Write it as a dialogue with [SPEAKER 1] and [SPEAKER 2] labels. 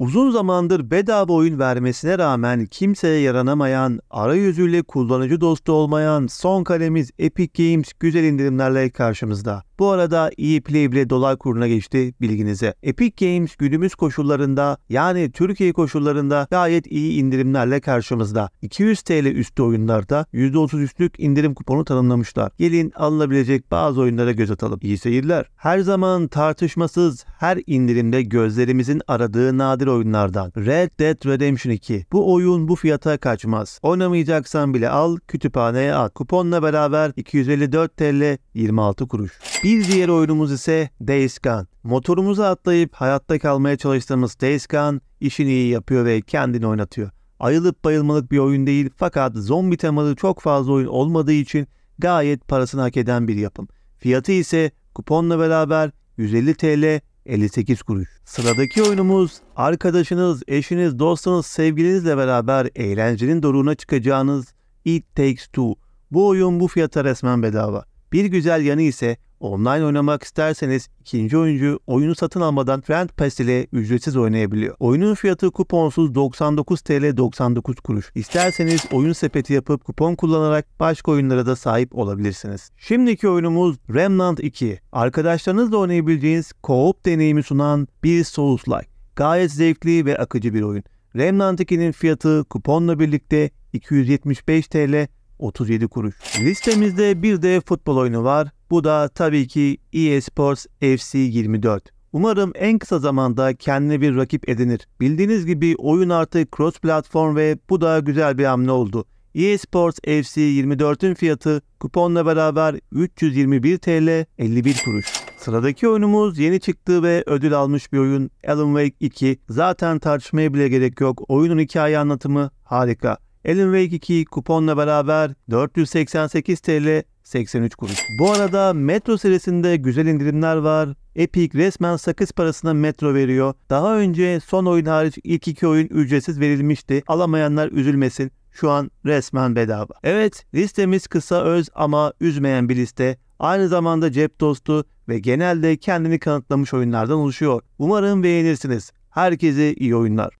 [SPEAKER 1] Uzun zamandır bedava oyun vermesine rağmen kimseye yaranamayan, arayüzüyle kullanıcı dostu olmayan son kalemiz Epic Games güzel indirimlerle karşımızda. Bu arada iyi e play bile dolar kuruna geçti bilginize. Epic Games günümüz koşullarında yani Türkiye koşullarında gayet iyi indirimlerle karşımızda. 200 TL üstü oyunlarda %33'lük indirim kuponu tanımlamışlar. Gelin alınabilecek bazı oyunlara göz atalım. İyi seyirler. Her zaman tartışmasız her indirimde gözlerimizin aradığı nadir oyunlardan Red Dead Redemption 2. Bu oyun bu fiyata kaçmaz. Oynamayacaksan bile al kütüphaneye at. Kuponla beraber 254 TL 26 kuruş. Bir bir diğer oyunumuz ise Days Gone. Motorumuza atlayıp hayatta kalmaya çalıştığımız Days Gone işini iyi yapıyor ve kendini oynatıyor. Ayılıp bayılmalık bir oyun değil fakat zombi temalı çok fazla oyun olmadığı için gayet parasını hak eden bir yapım. Fiyatı ise kuponla beraber 150 TL 58 kuruş. Sıradaki oyunumuz arkadaşınız, eşiniz, dostunuz, sevgilinizle beraber eğlencenin doruğuna çıkacağınız It Takes Two. Bu oyun bu fiyata resmen bedava. Bir güzel yanı ise Online oynamak isterseniz ikinci oyuncu oyunu satın almadan Friend Pass ile ücretsiz oynayabiliyor. Oyunun fiyatı kuponsuz 99 TL 99 kuruş. İsterseniz oyun sepeti yapıp kupon kullanarak başka oyunlara da sahip olabilirsiniz. Şimdiki oyunumuz Remnant 2. Arkadaşlarınızla oynayabileceğiniz co-op deneyimi sunan bir Souls-like. Gayet zevkli ve akıcı bir oyun. Remnant 2'nin fiyatı kuponla birlikte 275 TL 37 kuruş. Listemizde bir de futbol oyunu var. Bu da tabii ki eSports FC 24. Umarım en kısa zamanda kendine bir rakip edinir. Bildiğiniz gibi oyun artık cross platform ve bu da güzel bir hamle oldu. eSports FC 24'ün fiyatı kuponla beraber 321 TL 51 kuruş. Sıradaki oyunumuz yeni çıktı ve ödül almış bir oyun Alan Wake 2. Zaten tartışmaya bile gerek yok. Oyunun hikaye anlatımı harika. Alan Wake 2 kuponla beraber 488 TL 83 kuruş. Bu arada Metro serisinde güzel indirimler var. Epic resmen sakız parasına Metro veriyor. Daha önce son oyun hariç ilk iki oyun ücretsiz verilmişti. Alamayanlar üzülmesin. Şu an resmen bedava. Evet listemiz kısa öz ama üzmeyen bir liste. Aynı zamanda cep dostu ve genelde kendini kanıtlamış oyunlardan oluşuyor. Umarım beğenirsiniz. Herkese iyi oyunlar.